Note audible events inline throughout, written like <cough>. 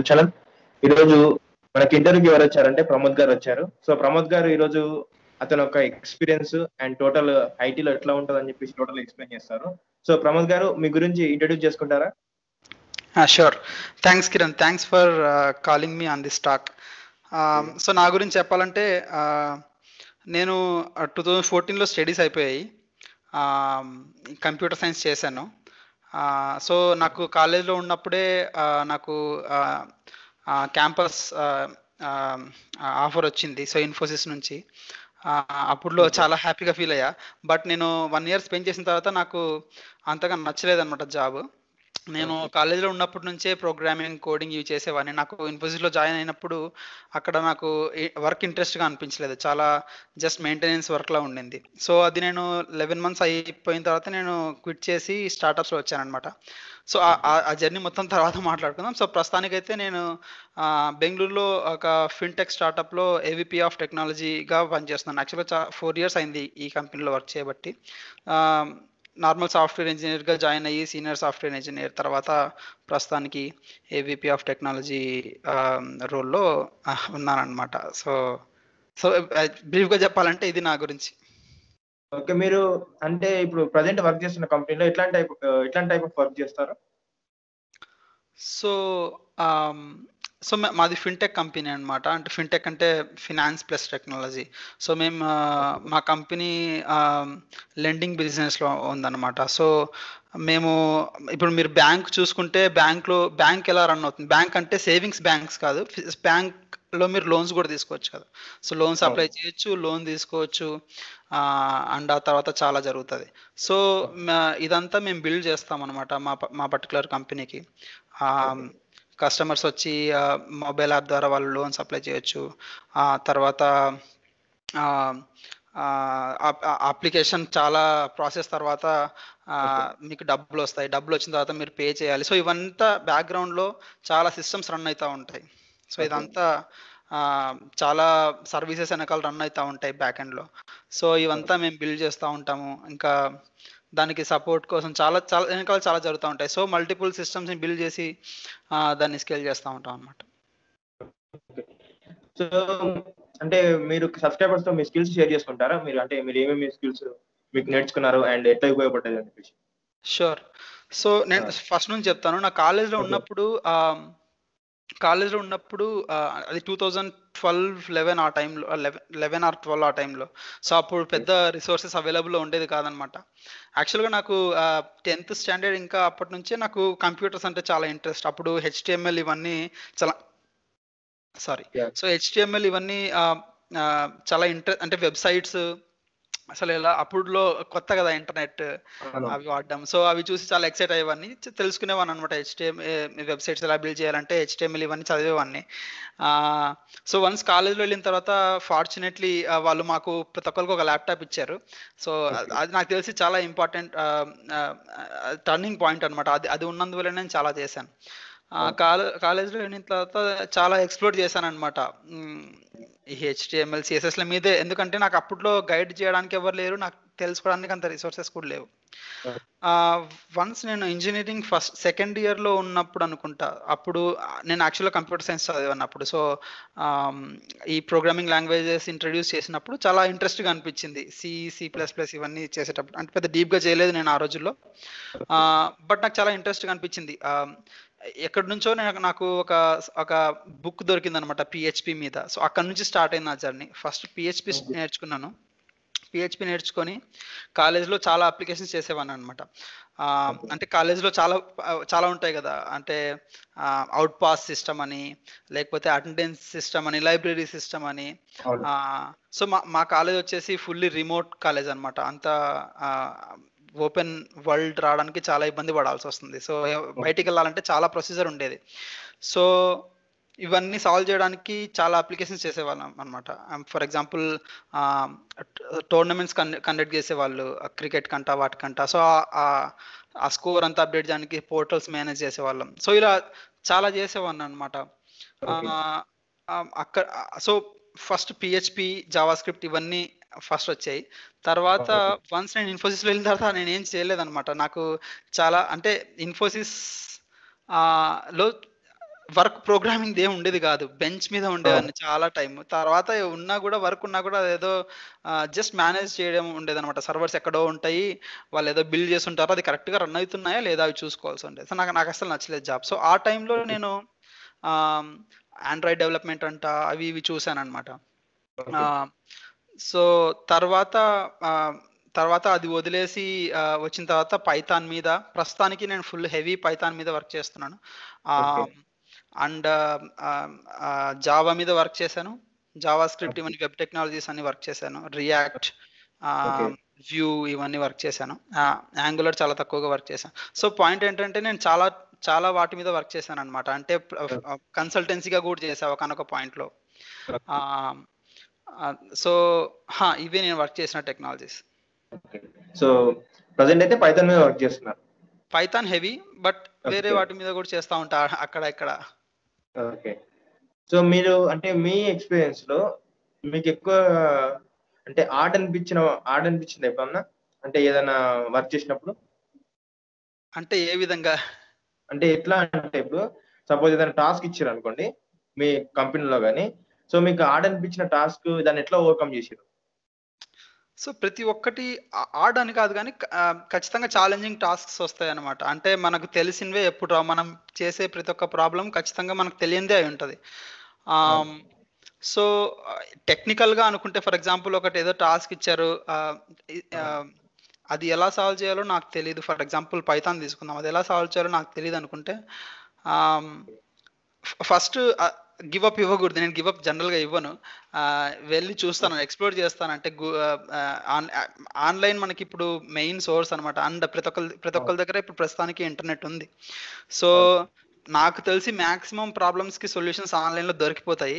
YouTube channel ఈరోజు మనకి ఇంటర్వ్యూకి ఎవరు వచ్చారంటే ప్రమోద్ గారు వచ్చారు సో ప్రమోద్ గారు ఈరోజు అతను ఒక ఎక్స్పీరియన్స్ అండ్ టోటల్ ఐటీలో ఎట్లా ఉంటుంది అని చెప్పేసి టోటల్ ఎక్స్ప్లెయిన్ చేస్తారు సో ప్రమోద్ గారు మీ గురించి ఇంట్రడ్యూస్ చేసుకుంటారా sure thanks Kiran thanks for calling me on this talk so నా గురించి చెప్పాలంటే నేను టూ థౌజండ్ ఫోర్టీన్లో స్టడీస్ అయిపోయాయి కంప్యూటర్ um, సైన్స్ చేశాను సో నాకు కాలేజీలో ఉన్నప్పుడే నాకు క్యాంపస్ ఆఫర్ వచ్చింది సో ఇన్ఫోసిస్ నుంచి అప్పుడులో చాలా హ్యాపీగా ఫీల్ అయ్యా బట్ నేను వన్ ఇయర్ స్పెండ్ చేసిన తర్వాత నాకు అంతగా నచ్చలేదు అనమాట జాబ్ నేను కాలేజీలో ఉన్నప్పటి నుంచే ప్రోగ్రామింగ్ కోడింగ్ ఇవి చేసేవాడిని నాకు ఇన్ఫోసిస్లో జాయిన్ అయినప్పుడు అక్కడ నాకు వర్క్ ఇంట్రెస్ట్గా అనిపించలేదు చాలా జస్ట్ మెయింటెనెన్స్ వర్క్లా ఉండింది సో అది నేను లెవెన్ మంత్స్ అయిపోయిన తర్వాత నేను క్విట్ చేసి స్టార్టప్స్లో వచ్చానమాట సో ఆ జర్నీ మొత్తం తర్వాత <laughs> మాట్లాడుకుందాం సో ప్రస్తుతానికైతే నేను బెంగళూరులో ఒక ఫిన్టెక్ స్టార్టప్లో ఏవిపీ ఆఫ్ టెక్నాలజీగా పనిచేస్తున్నాను యాక్చువల్గా ఫోర్ ఇయర్స్ అయింది ఈ కంపెనీలో వర్క్ చేయబట్టి నార్మల్ సాఫ్ట్వేర్ ఇంజనీర్గా జాయిన్ అయ్యి సీనియర్ సాఫ్ట్వేర్ ఇంజనీర్ తర్వాత ప్రస్తుతానికి ఏవిపి ఆఫ్ టెక్నాలజీ రోల్లో ఉన్నానన్నమాట సో సో బ్రీఫ్గా చెప్పాలంటే ఇది నా గురించి ఓకే మీరు అంటే ఇప్పుడు ప్రజెంట్ వర్క్ చేస్తున్న కంపెనీలో ఎట్లాంటి టైప్ ఎట్లాంటి టైప్ ఆఫ్ వర్క్ చేస్తారు సో సో మాది ఫిన్టెక్ కంపెనీ అనమాట అంటే ఫిన్టెక్ అంటే ఫినాన్స్ ప్లస్ టెక్నాలజీ సో మేము మా కంపెనీ లెండింగ్ బిజినెస్లో ఉందన్నమాట సో మేము ఇప్పుడు మీరు బ్యాంక్ చూసుకుంటే బ్యాంక్లో బ్యాంక్ ఎలా రన్ అవుతుంది బ్యాంక్ అంటే సేవింగ్స్ బ్యాంక్స్ కాదు బ్యాంక్లో మీరు లోన్స్ కూడా తీసుకోవచ్చు కదా సో లోన్స్ అప్లై చేయొచ్చు లోన్ తీసుకోవచ్చు అండ్ ఆ తర్వాత చాలా జరుగుతుంది సో ఇదంతా మేము బిల్డ్ చేస్తామన్నమాట మా మా పర్టికులర్ కంపెనీకి కస్టమర్స్ వచ్చి మొబైల్ యాప్ ద్వారా వాళ్ళు లోన్స్ అప్లై చేయొచ్చు తర్వాత అప్లికేషన్ చాలా ప్రాసెస్ తర్వాత మీకు డబ్బులు వస్తాయి డబ్బులు వచ్చిన తర్వాత మీరు పే చేయాలి సో ఇవంతా బ్యాక్గ్రౌండ్లో చాలా సిస్టమ్స్ రన్ అవుతూ ఉంటాయి సో ఇదంతా చాలా సర్వీసెస్ వెనకాల రన్ అవుతూ ఉంటాయి బ్యాక్ ఎండ్లో సో ఇవంతా మేము బిల్డ్ చేస్తూ ఉంటాము ఇంకా దానికి సపోర్ట్ కోసం చాలా చాలా వెనకాల చాలా జరుగుతూ ఉంటాయి సో మల్టిపుల్ సిస్టమ్స్ని బిల్డ్ చేసి దాన్ని స్కేల్ చేస్తూ ఉంటాం అనమాట సో అంటే మీరు సబ్స్క్రైబర్స్ తో మీ స్కిల్స్ షేర్ చేసుకుంటారా మీరు అంటే మీరు ఏమేమి స్కిల్స్ మీకు నేర్చుకున్నారు అండ్ ఎట్లా ఉపయోగపడ్డది అని షూర్ సో నేను ఫస్ట్ నుంచి చెప్తాను నా కాలేజ్లో ఉన్నప్పుడు కాలేజ్లో ఉన్నప్పుడు అది టూ థౌజండ్ ట్వెల్వ్ లెవెన్ ఆ టైంలో లెవెన్ ఆర్ ట్వెల్వ్ ఆ టైంలో సో అప్పుడు పెద్ద రిసోర్సెస్ అవైలబుల్లో ఉండేది కాదనమాట యాక్చువల్గా నాకు టెన్త్ స్టాండర్డ్ ఇంకా అప్పటి నుంచే నాకు కంప్యూటర్స్ అంటే చాలా ఇంట్రెస్ట్ అప్పుడు హెచ్టిఎంఎల్ ఇవన్నీ చాలా సారీ సో హెచ్టిఎంఎల్ ఇవన్నీ చాలా ఇంట్రెస్ట్ అంటే వెబ్సైట్స్ అసలు ఇలా అప్పుడులో కొత్త కదా ఇంటర్నెట్ అవి వాడడం సో అవి చూసి చాలా ఎక్సైట్ అయ్యేవాడిని తెలుసుకునేవాన్ని అనమాట హెచ్టిఎంఎల్ వెబ్సైట్స్ ఎలా బిల్డ్ చేయాలంటే హెచ్టీఎంఎల్ ఇవన్నీ చదివేవాడిని సో వన్స్ కాలేజ్లో వెళ్ళిన తర్వాత ఫార్చునేట్లీ వాళ్ళు మాకు ప్రతి ఒక్కరికి ఒక ల్యాప్టాప్ ఇచ్చారు సో అది నాకు తెలిసి చాలా ఇంపార్టెంట్ టర్నింగ్ పాయింట్ అనమాట అది అది ఉన్నందువల్ల నేను చాలా చేశాను కాలేజ్ కాలేజ్లో వెళ్ళిన తర్వాత చాలా ఎక్స్ప్లోర్ చేశాను అనమాట హెచ్టిఎంఎల్ సిఎస్ఎస్ల మీదే ఎందుకంటే నాకు అప్పట్లో గైడ్ చేయడానికి ఎవరు లేరు నాకు తెలుసుకోవడానికి అంత రిసోర్సెస్ కూడా లేవు వన్స్ నేను ఇంజనీరింగ్ ఫస్ట్ సెకండ్ ఇయర్లో ఉన్నప్పుడు అనుకుంటా అప్పుడు నేను యాక్చువల్గా కంప్యూటర్ సైన్స్ చదివాను అప్పుడు సో ఈ ప్రోగ్రామింగ్ లాంగ్వేజెస్ ఇంట్రడ్యూస్ చేసినప్పుడు చాలా ఇంట్రెస్ట్గా అనిపించింది సి సి ప్లస్ ప్లస్ ఇవన్నీ చేసేటప్పుడు అంటే పెద్ద డీప్గా చేయలేదు నేను ఆ రోజుల్లో బట్ నాకు చాలా ఇంట్రెస్ట్గా అనిపించింది ఎక్కడి నుంచో నేను నాకు ఒక ఒక బుక్ దొరికింది అనమాట పిహెచ్పి మీద సో అక్కడ నుంచి స్టార్ట్ అయింది నా జర్నీ ఫస్ట్ పిహెచ్పి నేర్చుకున్నాను పిహెచ్పి నేర్చుకొని కాలేజ్లో చాలా అప్లికేషన్స్ చేసేవాడిని అనమాట అంటే కాలేజ్లో చాలా చాలా ఉంటాయి కదా అంటే అవుట్ పాస్ సిస్టమ్ అని లేకపోతే అటెండెన్స్ సిస్టమ్ అని లైబ్రరీ సిస్టమ్ అని సో మా మా కాలేజ్ వచ్చేసి ఫుల్లీ రిమోట్ కాలేజ్ అనమాట అంత ఓపెన్ వరల్డ్ రావడానికి చాలా ఇబ్బంది పడాల్సి వస్తుంది సో బయటికి వెళ్ళాలంటే చాలా ప్రొసీజర్ ఉండేది సో ఇవన్నీ సాల్వ్ చేయడానికి చాలా అప్లికేషన్స్ చేసేవాళ్ళం అనమాట ఫర్ ఎగ్జాంపుల్ టోర్నమెంట్స్ కన్ కండక్ట్ చేసేవాళ్ళు క్రికెట్ కంట వాటికంట సో ఆ స్కోర్ అంతా అప్డేట్ చేయడానికి పోర్టల్స్ మేనేజ్ చేసేవాళ్ళం సో ఇలా చాలా చేసేవాడిని అనమాట um, um, అక్కడ so first PHP JavaScript ఇవన్నీ ఫస్ట్ వచ్చాయి తర్వాత వన్స్ ah, నేను ఇన్ఫోసిస్ వెళ్ళిన తర్వాత నేను ఏం అనమాట నాకు చాలా అంటే ఇన్ఫోసిస్ లో వర్క్ ప్రోగ్రామింగ్ ఏం ఉండేది కాదు బెంచ్ మీద ఉండేదాన్ని చాలా టైం తర్వాత ఉన్నా కూడా వర్క్ ఉన్నా కూడా ఏదో జస్ట్ మేనేజ్ చేయడం ఉండేదన్నమాట సర్వర్స్ ఎక్కడో ఉంటాయి వాళ్ళు ఏదో బిల్డ్ చేసి ఉంటారో అది కరెక్ట్గా రన్ అవుతున్నాయా లేదా అవి చూసుకోవాల్సి ఉండేది సో నాకు నాకు అసలు నచ్చలేదు జాబ్ సో ఆ టైంలో నేను ఆండ్రాయిడ్ డెవలప్మెంట్ అంట అవి ఇవి చూశాను అనమాట సో తర్వాత తర్వాత అది వదిలేసి వచ్చిన తర్వాత పైథాన్ మీద ప్రస్తుతానికి నేను ఫుల్ హెవీ పైథాన్ మీద వర్క్ చేస్తున్నాను అండ్ జావా మీద వర్క్ చేశాను జావా స్క్రిప్ట్ ఇవన్నీ వెబ్ టెక్నాలజీస్ అన్ని వర్క్ చేశాను రియాక్ట్ వ్యూ ఇవన్నీ వర్క్ చేశాను యాంగులర్ చాలా తక్కువగా వర్క్ చేశాను సో పాయింట్ ఏంటంటే నేను చాలా చాలా వాటి మీద వర్క్ చేశాను అనమాట అంటే కన్సల్టెన్సీగా కూడా చేసావు ఒకనొక పాయింట్లో సో ఇవే నేను వర్క్ చేసిన టెక్నాలజీస్ సో ప్రజెంట్ అయితే పైథాన్ మీద వర్క్ చేస్తున్నారు పైథాన్ హెవీ బట్ వేరే వాటి మీద కూడా చేస్తూ ఉంటా అక్కడ ఇక్కడ ఓకే. సో, మీరు అంటే మీ ఎక్స్పీరియన్స్ లో మీకు ఎక్కువ అంటే ఆడనిపించిన అనిపించింది ఎప్పుడన్నా? అంటే ఏదైనా వర్క్ చేసినప్పుడు? అంటే ఏ విధంగా? అంటే ఎట్లా అంటే ఇప్పుడు సపోజ్ ఏదైనా టాస్క్ అనుకోండి మీ కంపెనీలో కానీ సో, మీకు ఆడనిపించిన టాస్క్ ఎట్లా ఓవర్‌కమ్ చేసారు సో ప్రతి ఒక్కటి ఆడ్ అని కాదు కానీ ఖచ్చితంగా ఛాలెంజింగ్ టాస్క్స్ వస్తాయి అనమాట అంటే మనకు తెలిసినవే ఎప్పుడు మనం చేసే ప్రతి ఒక్క ప్రాబ్లం ఖచ్చితంగా మనకు తెలియందే అయి ఉంటుంది సో టెక్నికల్గా అనుకుంటే ఫర్ ఎగ్జాంపుల్ ఒకటి ఏదో టాస్క్ ఇచ్చారు అది ఎలా సాల్వ్ చేయాలో నాకు తెలియదు ఫర్ ఎగ్జాంపుల్ పైతాన్ తీసుకుందాం అది ఎలా సాల్వ్ చేయాలో నాకు తెలియదు అనుకుంటే ఫస్ట్ గివ్ అప్ ఇవ్వకూడదు నేను గివ్ అప్ జనరల్గా ఇవ్వను వెళ్ళి చూస్తాను ఎక్స్ప్లోర్ చేస్తాను అంటే ఆన్లైన్ మనకి ఇప్పుడు మెయిన్ సోర్స్ అనమాట అండ్ ప్రతి ఒక్కరి ప్రతి ఒక్కరి దగ్గర ఇప్పుడు ప్రస్తుతానికి ఇంటర్నెట్ ఉంది సో నాకు తెలిసి మాక్సిమం ప్రాబ్లమ్స్ కి సొల్యూషన్స్ ఆన్లైన్ లో దొరికిపోతాయి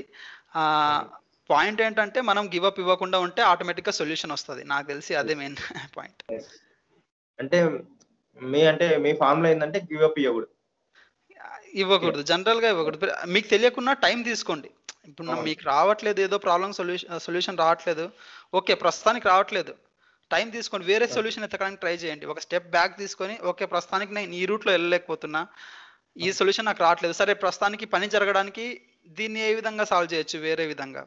పాయింట్ ఏంటంటే మనం గివ్ అప్ ఇవ్వకుండా ఉంటే ఆటోమేటిక్గా సొల్యూషన్ వస్తుంది నాకు తెలిసి అదే మెయిన్ <laughs> పాయింట్ అంటే మీ అంటే మీ ఫామ్ లో ఏంటంటే గివ్ అప్ ఇవ్వకూడదు ఇవ్వకూడదు జనరల్ గా ఇవ్వకూడదు మీకు తెలియకుండా టైం తీసుకోండి ఇప్పుడు మీకు రావట్లేదు ఏదో ప్రాబ్లం సొల్యూషన్ సొల్యూషన్ రావట్లేదు ఓకే ప్రస్తుతానికి రావట్లేదు టైం తీసుకోండి వేరే సొల్యూషన్ ఎత్తకడానికి ట్రై చేయండి ఒక స్టెప్ బ్యాక్ తీసుకొని ఓకే ప్రస్తుతానికి నేను ఈ రూట్లో వెళ్ళలేకపోతున్నా ఈ సొల్యూషన్ నాకు రావట్లేదు సరే ప్రస్తుతానికి పని జరగడానికి దీన్ని ఏ విధంగా సాల్వ్ చేయొచ్చు వేరే విధంగా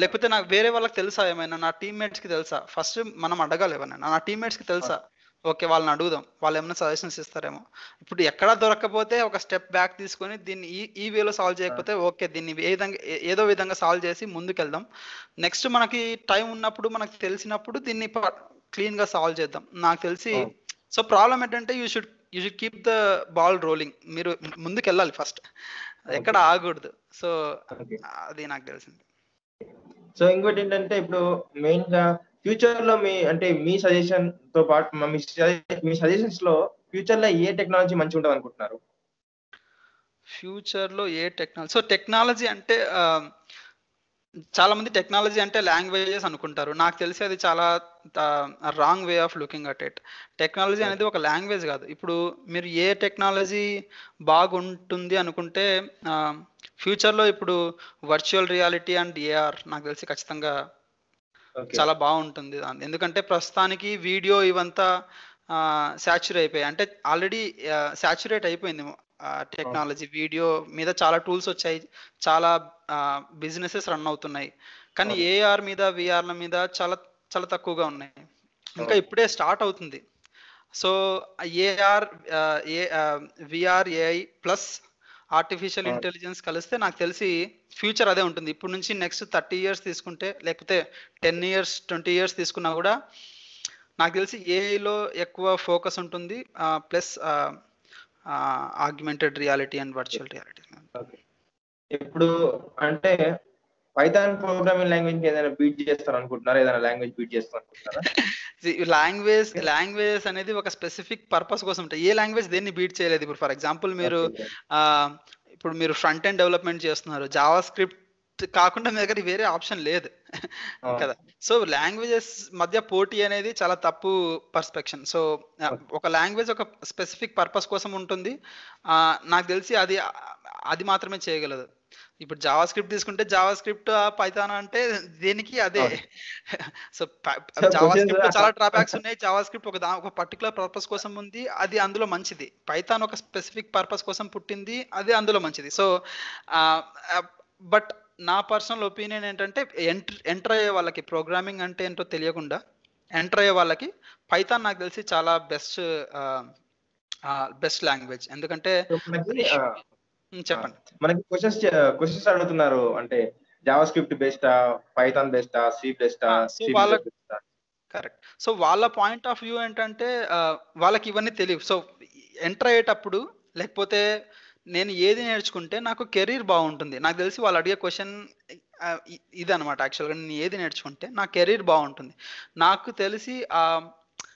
లేకపోతే నాకు వేరే వాళ్ళకి తెలుసా ఏమైనా నా టీమ్మేట్స్కి తెలుసా ఫస్ట్ మనం అడగాలి ఏమైనా నా టీమ్మేట్స్కి తెలుసా ఓకే వాళ్ళని అడుగుదాం వాళ్ళు ఏమైనా సజెషన్స్ ఇస్తారేమో ఇప్పుడు ఎక్కడా దొరకకపోతే ఒక స్టెప్ బ్యాక్ తీసుకొని దీన్ని ఈ ఈ వేలో సాల్వ్ చేయకపోతే ఓకే దీన్ని ఏ విధంగా ఏదో విధంగా సాల్వ్ చేసి ముందుకెళ్దాం నెక్స్ట్ మనకి టైం ఉన్నప్పుడు మనకు తెలిసినప్పుడు దీన్ని క్లీన్ గా సాల్వ్ చేద్దాం నాకు తెలిసి సో ప్రాబ్లం ఏంటంటే you should you should keep the ball rolling మీరు ముందుకు వెళ్ళాలి ఫస్ట్ ఎక్కడ ఆగకూడదు సో అది నాకు తెలిసింది సో ఇంకోటి ఏంటంటే ఇప్పుడు మెయిన్ గా ఫ్యూచర్ లో మీ అంటే మీ సజెషన్ తో పాటు మీ సజెషన్స్ లో ఫ్యూచర్ లో ఏ టెక్నాలజీ మంచి ఉంటుంది అనుకుంటున్నారు ఫ్యూచర్ లో ఏ టెక్నాలజీ సో టెక్నాలజీ అంటే చాలా మంది టెక్నాలజీ అంటే లాంగ్వేజెస్ అనుకుంటారు నాకు తెలిసి అది చాలా wrong way of looking at it technology అనేది ఒక లాంగ్వేజ్ కాదు ఇప్పుడు మీరు ఏ టెక్నాలజీ బాగుంటుంది అనుకుంటే ఫ్యూచర్లో ఇప్పుడు వర్చువల్ రియాలిటీ అండ్ ఏఆర్ నాకు తెలిసి ఖచ్చితంగా చాలా బాగుంటుంది ఎందుకంటే ప్రస్తుతానికి వీడియో ఇవంతా సాచురేట్ అయిపోయాయి అంటే ఆల్రెడీ శాచురేట్ అయిపోయింది టెక్నాలజీ వీడియో మీద చాలా టూల్స్ వచ్చాయి చాలా బిజినెసెస్ రన్ అవుతున్నాయి కానీ ఏఆర్ మీద విఆర్ల మీద చాలా చాలా తక్కువగా ఉన్నాయి ఇంకా ఇప్పుడే స్టార్ట్ అవుతుంది సో ఏఆర్ ఏ VR AI plus artificial intelligence కలిస్తే నాకు తెలిసి ఫ్యూచర్ అదే ఉంటుంది ఇప్పుడు నుంచి నెక్స్ట్ థర్టీ ఇయర్స్ తీసుకుంటే లేకపోతే టెన్ ఇయర్స్ ట్వంటీ ఇయర్స్ తీసుకున్నా కూడా నాకు తెలిసి ఏఐలో ఎక్కువ ఫోకస్ ఉంటుంది plus augmented reality and virtual reality ఇప్పుడు అంటే పైథాన్ ప్రోగ్రామింగ్ లాంగ్వేజ్ ఏదైనా బీట్ చేస్తారు అనుకుంటున్నారా ఏదైనా లాంగ్వేజ్ బీట్ చేస్తారు అనుకుంటున్నారా లాంగ్వేజ్ అనేది ఒక స్పెసిఫిక్ పర్పస్ కోసం ఉంటాయి ఏ లాంగ్వేజ్ దేన్ని బీట్ చేయలేదు ఇప్పుడు ఫర్ ఎగ్జాంపుల్ మీరు ఇప్పుడు మీరు ఫ్రంట్ ఎండ్ డెవలప్మెంట్ చేస్తున్నారు జావా స్క్రిప్ట్ కాకుండా మీ దగ్గర వేరే ఆప్షన్ లేదు కదా సో లాంగ్వేజెస్ మధ్య పోటీ అనేది చాలా తప్పు పర్స్పెక్షన్ సో ఒక లాంగ్వేజ్ ఒక స్పెసిఫిక్ పర్పస్ కోసం ఉంటుంది నాకు తెలిసి అది అది మాత్రమే చేయగలదు ఇప్పుడు జావా స్క్రిప్ట్ తీసుకుంటే జావా స్క్రిప్ట్ పైథాన్ అంటే దేనికి అదే <laughs> సో జావా <laughs> స్క్రిప్ట్ చాలా డ్రాబ్యాక్స్ ఉన్నాయి జావా స్క్రిప్ట్ ఒక ఒక పర్టికులర్ పర్పస్ కోసం ఉంది అది అందులో మంచిది పైథాన్ ఒక స్పెసిఫిక్ పర్పస్ కోసం పుట్టింది అది అందులో మంచిది సో బట్ నా పర్సనల్ ఒపీనియన్ ఏంటంటే ఎంటర్ ఎంటర్ అయ్యే వాళ్ళకి ప్రోగ్రామింగ్ అంటే ఏంటో తెలియకుండా ఎంటర్ అయ్యే వాళ్ళకి పైథాన్ నాకు తెలిసి చాలా బెస్ట్ బెస్ట్ లాంగ్వేజ్ ఎందుకంటే <laughs> చెప్పండి మనకి క్వశ్చన్స్ క్వశ్చన్స్ అడుగుతున్నారు అంటే జావా స్క్రిప్ట్ బెస్టా పైథాన్ బెస్టా సి బెస్టా కరెక్ట్ సో వాళ్ళ పాయింట్ ఆఫ్ వ్యూ ఏంటంటే వాళ్ళకి ఇవన్నీ తెలియవు సో ఎంటర్ అయ్యేటప్పుడు లేకపోతే నేను ఏది నేర్చుకుంటే నాకు కెరీర్ బాగుంటుంది నాకు తెలిసి వాళ్ళు అడిగే క్వశ్చన్ ఇదనమాట యాక్చువల్గా నేను ఏది నేర్చుకుంటే నా కెరీర్ బాగుంటుంది నాకు తెలిసి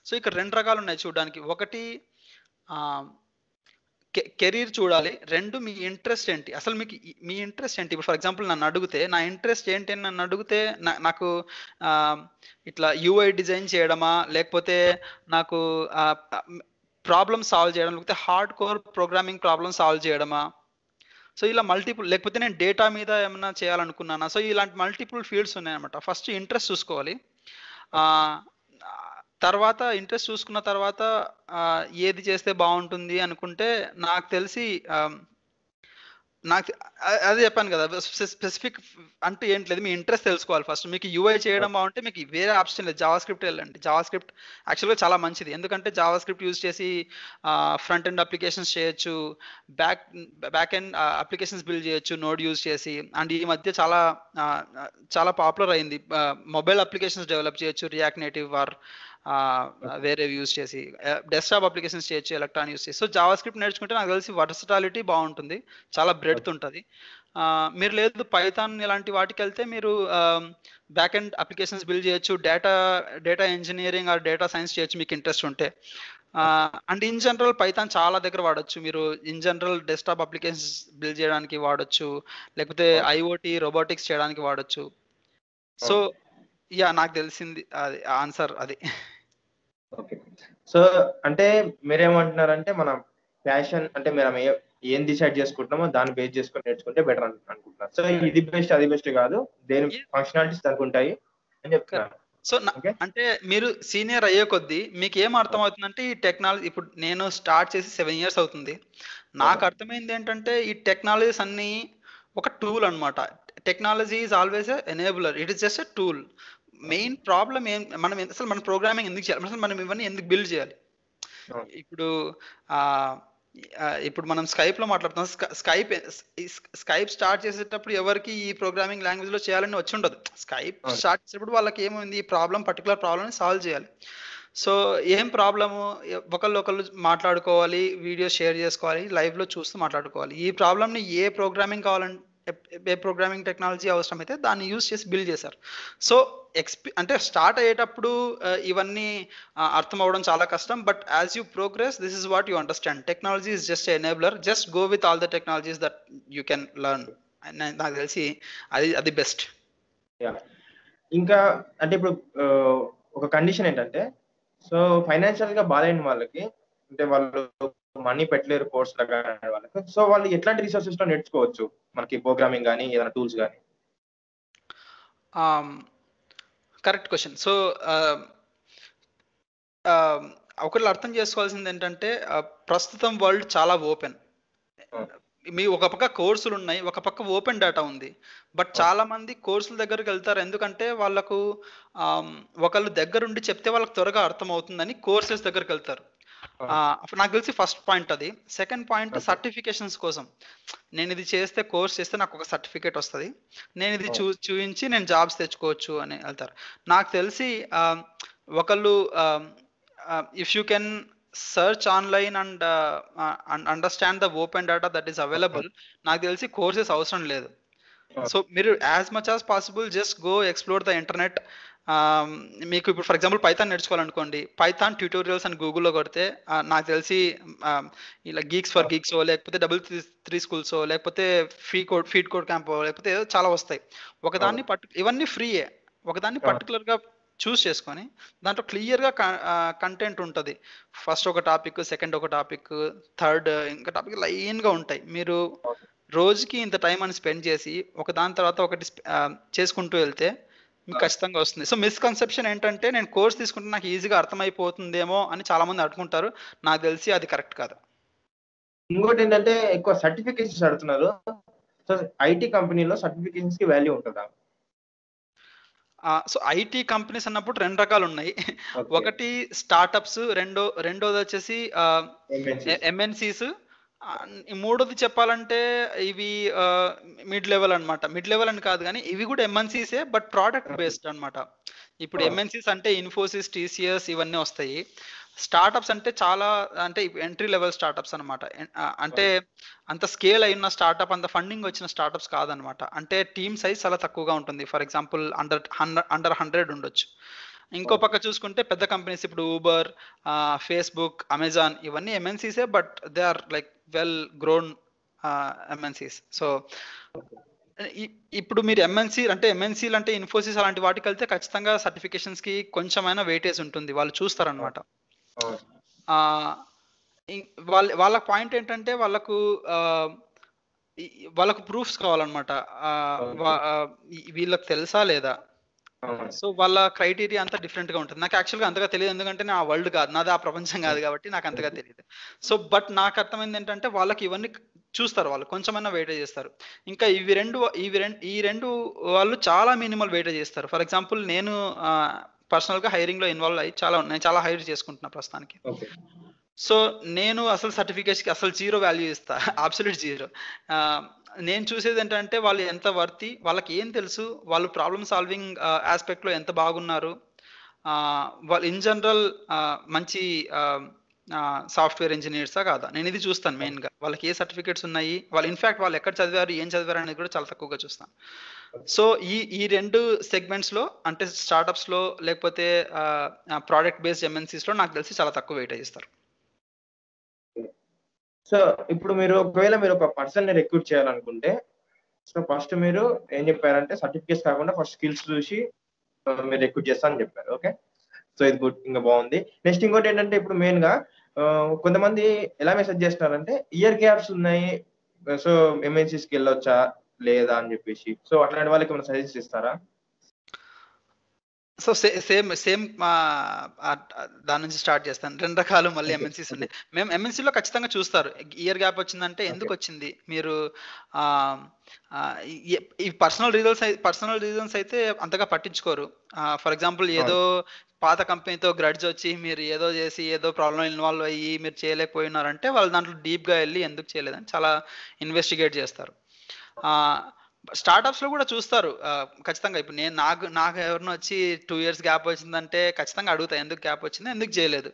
సో ఇక్కడ రెండు రకాలు ఉన్నాయి చూడడానికి ఒకటి కెరీర్ చూడాలి రెండు మీ ఇంట్రెస్ట్ ఏంటి అసలు మీకు మీ ఇంట్రెస్ట్ ఏంటి ఇప్పుడు ఫర్ ఎగ్జాంపుల్ నన్ను అడిగితే నా ఇంట్రెస్ట్ ఏంటి అని నన్ను అడిగితే నాకు ఇట్లా యూఐ డిజైన్ చేయడమా లేకపోతే నాకు ప్రాబ్లమ్ సాల్వ్ చేయడం లేకపోతే hard core programming problem solve చేయడమా సో ఇలా మల్టిపుల్ లేకపోతే నేను డేటా మీద ఏమైనా చేయాలనుకున్నానా సో ఇలాంటి మల్టిపుల్ ఫీల్డ్స్ ఉన్నాయన్నమాట ఫస్ట్ ఇంట్రెస్ట్ చూసుకోవాలి తర్వాత ఇంట్రెస్ట్ చూసుకున్న తర్వాత ఏది చేస్తే బాగుంటుంది అనుకుంటే నాకు తెలిసి నాకు అదే చెప్పాను కదా స్పెసిఫిక్ అంటూ ఏంటి లేదు మీ ఇంట్రెస్ట్ తెలుసుకోవాలి ఫస్ట్ మీకు యూఐ చేయడం బాగుంటే మీకు వేరే ఆప్షన్ లేదు జావా స్క్రిప్ట్ వెళ్ళండి జావా స్క్రిప్ట్ యాక్చువల్గా చాలా మంచిది ఎందుకంటే జావా స్క్రిప్ట్ యూజ్ చేసి ఫ్రంట్ ఎండ్ అప్లికేషన్స్ చేయొచ్చు back back end applications build చేయొచ్చు నోడ్ యూజ్ చేసి అండ్ ఈ మధ్య చాలా చాలా పాపులర్ అయింది మొబైల్ అప్లికేషన్స్ డెవలప్ చేయొచ్చు రియాక్ట్ నేటివ్ ఆర్ వేరే యూజ్ చేసి డెస్క్టాప్ అప్లికేషన్స్ చేయొచ్చు ఎలక్ట్రాన్ యూస్ చేసి సో జావా స్క్రిప్ట్ నేర్చుకుంటే నాకు తెలిసి వర్సటాలిటీ బాగుంటుంది చాలా బ్రెడ్త్ ఉంటుంది మీరు లేదు పైథాన్ ఇలాంటి వాటికి వెళ్తే మీరు బ్యాక్ అండ్ అప్లికేషన్స్ బిల్డ్ చేయొచ్చు data data engineering or data science చేయొచ్చు మీకు ఇంట్రెస్ట్ ఉంటే అండ్ ఇన్ జనరల్ పైథాన్ చాలా దగ్గర వాడచ్చు మీరు in general desktop applications build చేయడానికి వాడచ్చు లేకపోతే ఐఓటీ రోబోటిక్స్ చేయడానికి వాడచ్చు సో యా నాకు తెలిసింది అది ఆన్సర్ అది ఓకే. సో, అంటే మీరేమంటున్నారంటే, మన ప్యాషన్ అంటే మనం ఏం డిసైడ్ చేసుకుంటున్నామో దాన్ని బేస్ చేసుకుని నేర్చుకుంటే బెటర్ అనుకుంటున్నారు. సో, ఇది బెస్ట్, అది బెస్ట్ కాదు. దేని ఫంక్షనాలిటీస్ ఫంక్షనాలిటీస్ ఉంటాయి అని చెప్తున్నారు. సో, అంటే మీరు సీనియర్ అయ్యే కొద్దీ మీకు ఏం అర్థమవుతుందంటే, ఈ టెక్నాలజీ ఇప్పుడు నేను స్టార్ట్ చేసి సెవెన్ ఇయర్స్ అవుతుంది. నాకు అర్థమైంది ఏంటంటే ఈ టెక్నాలజీస్ అన్నీ ఒక టూల్ అనమాట. Technology is always enabler. It is just a tool. Main problem ఏం మనం అసలు మన ప్రోగ్రామింగ్ ఎందుకు చేయాలి అసలు మనం ఇవన్నీ ఎందుకు బిల్డ్ చేయాలి ఇప్పుడు ఇప్పుడు మనం స్కైప్ లో మాట్లాడుతాం స్కైప్ స్కైప్ స్టార్ట్ చేసేటప్పుడు ఎవరికి ఈ ప్రోగ్రామింగ్ లాంగ్వేజ్ లో చేయాలని వచ్చి ఉండదు స్కైప్ స్టార్ట్ చేసేటప్పుడు వాళ్ళకి ఏమైంది ఈ ప్రాబ్లం పర్టికులర్ ప్రాబ్లమ్ సాల్వ్ చేయాలి సో ఏం ప్రాబ్లమ్ ఒకళ్ళు ఒకళ్ళు మాట్లాడుకోవాలి వీడియో షేర్ చేసుకోవాలి లో చూస్తూ మాట్లాడుకోవాలి ఈ ప్రాబ్లమ్ని ఏ ప్రోగ్రామింగ్ కావాలంటే ఏ ప్రోగ్రామింగ్ టెక్నాలజీ అవసరమైతే దాన్ని యూజ్ చేసి బిల్డ్ చేశారు సో ఎక్స్పీ అంటే స్టార్ట్ అయ్యేటప్పుడు ఇవన్నీ అర్థం అవ్వడం చాలా కష్టం but as you progress this is what you understand technology is just enabler just go with all the technologies that you can learn నాకు తెలిసి అది అది బెస్ట్ ఇంకా అంటే ఇప్పుడు ఒక కండిషన్ ఏంటంటే సో ఫైనాన్షియల్ గా బాధైన వాళ్ళకి అంటే వాళ్ళు మనీ పెట్టలేరు కోర్స్ వాళ్ళకి సో వాళ్ళు ఎట్లాంటి రీసోర్సెస్ లో నేర్చుకోవచ్చు మనకి ప్రోగ్రామింగ్ కానీ ఏదైనా టూల్స్ కానీ కరెక్ట్ క్వశ్చన్ సో ఒకళ్ళు అర్థం చేసుకోవాల్సింది ఏంటంటే uh, ప్రస్తుతం వరల్డ్ చాలా ఓపెన్ hmm. మీ ఒక పక్క కోర్సులు ఉన్నాయి ఒక పక్క ఓపెన్ డేటా ఉంది బట్ hmm. చాలా మంది కోర్సుల దగ్గరకు వెళ్తారు ఎందుకంటే వాళ్ళకు um, ఒకళ్ళు దగ్గరుండి చెప్తే వాళ్ళకి త్వరగా అర్థమవుతుందని కోర్సెస్ దగ్గరికి వెళ్తారు నాకు తెలిసి ఫస్ట్ పాయింట్ అది సెకండ్ పాయింట్ సర్టిఫికేషన్స్ కోసం నేను ఇది చేస్తే కోర్స్ చేస్తే నాకు ఒక సర్టిఫికేట్ వస్తుంది నేను ఇది చూ oh. చూపించి నేను జాబ్స్ తెచ్చుకోవచ్చు అని వెళ్తారు నాకు తెలిసి ఒకళ్ళు if you can search online and understand the open data that is available నాకు తెలిసి కోర్సెస్ అవసరం లేదు సో మీరు as much as possible just go explore the internet మీకు ఇప్పుడు ఫర్ ఎగ్జాంపుల్ పైథాన్ నేర్చుకోవాలనుకోండి పైథాన్ ట్యూటోరియల్స్ అని గూగుల్లో కొడితే నాకు తెలిసి ఇలా గీక్స్ ఫర్ గీక్స్ లేకపోతే డబుల్ త్రీ స్కూల్స్ లేకపోతే free code free code camp లేకపోతే ఏదో చాలా వస్తాయి ఒకదాన్ని పట్టు ఇవన్నీ ఫ్రీయే ఒకదాన్ని పర్టికులర్గా చూస్ చేసుకొని దాంట్లో క్లియర్గా కంటెంట్ ఉంటుంది ఫస్ట్ ఒక టాపిక్ సెకండ్ ఒక టాపిక్ థర్డ్ ఇంకా టాపిక్ లైన్గా ఉంటాయి మీరు రోజుకి ఇంత టైం అని స్పెండ్ చేసి ఒక దాని తర్వాత ఒకటి చేసుకుంటూ వెళ్తే ఖచ్చితంగా వస్తుంది సో మిస్కన్సెప్షన్ ఏంటంటే నేను కోర్స్ తీసుకుంటే నాకు ఈజీగా అర్థమైపోతుందేమో అని చాలా మంది అడుగుంటారు నాకు తెలిసి అది కరెక్ట్ కాదు ఇంకోటి ఏంటంటే ఎక్కువ సర్టిఫికేషన్స్ అడుగుతున్నారు సో ఐటీ కంపెనీలో సర్టిఫికేషన్స్ కి వాల్యూ ఉంటుందా సో ఐటీ కంపెనీస్ అన్నప్పుడు రెండు రకాలు ఉన్నాయి ఒకటి స్టార్టప్స్ రెండో రెండోది వచ్చేసి ఎంఎన్సీస్ మూడోది చెప్పాలంటే ఇవి మిడ్ లెవెల్ అనమాట మిడ్ లెవెల్ అని కాదు కానీ ఇవి కూడా ఎంఎన్సీసే బట్ ప్రోడక్ట్ బేస్డ్ అనమాట ఇప్పుడు ఎంఎన్సీస్ అంటే ఇన్ఫోసిస్ టీసీఎస్ ఇవన్నీ వస్తాయి స్టార్టప్స్ అంటే చాలా అంటే ఎంట్రీ లెవెల్ స్టార్టప్స్ అనమాట అంటే అంత స్కేల్ అయిన స్టార్టప్ అంత ఫండింగ్ వచ్చిన స్టార్టప్స్ కాదనమాట అంటే టీమ్ సైజ్ చాలా తక్కువగా ఉంటుంది for example under under hundred ఉండొచ్చు ఇంకో పక్క చూసుకుంటే పెద్ద కంపెనీస్ ఇప్పుడు ఊబర్ ఫేస్బుక్ అమెజాన్ ఇవన్నీ ఎంఎన్సీసే but they are like well grown MNCs so ఇప్పుడు మీరు ఎంఎన్సీ అంటే ఎంఎన్సీ అంటే ఇన్ఫోసిస్ అలాంటి వాటికి వెళ్తే ఖచ్చితంగా సర్టిఫికేషన్స్ కి కొంచెమైనా వెయిటేజ్ ఉంటుంది వాళ్ళు చూస్తారనమాట వాళ్ళ వాళ్ళ పాయింట్ ఏంటంటే వాళ్ళకు వాళ్ళకు ప్రూఫ్స్ కావాలన్నమాట వీళ్ళకి తెలుసా లేదా సో వాళ్ళ క్రైటీరియా అంతా డిఫరెంట్ గా ఉంటుంది నాకు యాక్చువల్ గా అంతగా తెలియదు ఎందుకంటే నా వరల్డ్ కాదు నాది ఆ ప్రపంచం కాదు కాబట్టి నాకు అంతగా <laughs> తెలియదు సో బట్ నాకు అర్థమైంది ఏంటంటే వాళ్ళకి ఇవన్నీ చూస్తారు వాళ్ళు కొంచెమైనా వెయిటేజ్ చేస్తారు ఇంకా ఇవి రెండు ఇవి రెండు ఈ రెండు వాళ్ళు చాలా మినిమల్ వెయిట్ చేస్తారు ఫర్ ఎగ్జాంపుల్ నేను పర్సనల్ గా హైరింగ్ లో ఇన్వాల్వ్ అయ్యి చాలా నేను చాలా హైర్ చేసుకుంటున్నా ప్రస్తుతానికి సో నేను అసలు సర్టిఫికేట్స్ కి అసలు జీరో వాల్యూ ఇస్తా <laughs> అబ్సల్యూట్ జీరో నేను చూసేది ఏంటంటే వాళ్ళు ఎంత వర్తి వాళ్ళకి ఏం తెలుసు వాళ్ళు ప్రాబ్లమ్ సాల్వింగ్ ఆస్పెక్ట్లో ఎంత బాగున్నారు వాళ్ళు ఇన్ జనరల్ మంచి సాఫ్ట్వేర్ ఇంజనీర్సా కాదా నేను ఇది చూస్తాను మెయిన్గా వాళ్ళకి ఏ సర్టిఫికేట్స్ ఉన్నాయి వాళ్ళు ఇన్ఫ్యాక్ట్ వాళ్ళు ఎక్కడ చదివారు ఏం చదివారు అనేది కూడా చాలా తక్కువగా చూస్తాను సో ఈ ఈ రెండు సెగ్మెంట్స్లో అంటే స్టార్టప్స్లో లేకపోతే ప్రోడక్ట్ బేస్డ్ ఎంఎన్సీస్లో నాకు తెలిసి చాలా తక్కువ వెయిట్ ఇస్తారు సో ఇప్పుడు మీరు ఒకవేళ మీరు ఒక పర్సన్ ని రిక్రూట్ చేయాలనుకుంటే సో ఫస్ట్ మీరు ఏం చెప్పారంటే సర్టిఫికేట్స్ కాకుండా ఫస్ట్ స్కిల్స్ చూసి మీరు రిక్రూట్ చేస్తా అని చెప్పారు ఓకే సో ఇది గుడ్ ఇంకా బాగుంది నెక్స్ట్ ఇంకోటి ఏంటంటే ఇప్పుడు మెయిన్ గా కొంతమంది ఎలా మెసేజ్ చేస్తున్నారంటే ఇయర్ గ్యాప్స్ ఉన్నాయి సో ఎంఎన్సీస్కి వెళ్ళొచ్చా లేదా అని చెప్పేసి సో అట్లాంటి వాళ్ళకి సజెస్ట్ ఇస్తారా సో సేమ్ సేమ్ దాని నుంచి స్టార్ట్ చేస్తాను రెండు రకాలు మళ్ళీ ఎంఎన్సీస్ ఉన్నాయి మేము ఎంఎన్సీలో ఖచ్చితంగా చూస్తారు ఇయర్ గ్యాప్ వచ్చిందంటే ఎందుకు వచ్చింది మీరు ఈ పర్సనల్ రీజన్స్ పర్సనల్ రీజన్స్ అయితే అంతగా పట్టించుకోరు ఫర్ ఎగ్జాంపుల్ ఏదో పాత కంపెనీతో గ్రడ్జ్ వచ్చి మీరు ఏదో చేసి ఏదో ప్రాబ్లం ఇన్వాల్వ్ అయ్యి మీరు చేయలేకపోయినారంటే వాళ్ళు దాంట్లో డీప్గా వెళ్ళి ఎందుకు చేయలేదని చాలా ఇన్వెస్టిగేట్ చేస్తారు స్టార్టప్స్ లో కూడా చూస్తారు ఖచ్చితంగా ఇప్పుడు నేను నాకు నాకు ఎవరినో వచ్చి టూ ఇయర్స్ గ్యాప్ వచ్చిందంటే ఖచ్చితంగా అడుగుతా ఎందుకు గ్యాప్ వచ్చింది ఎందుకు చేయలేదు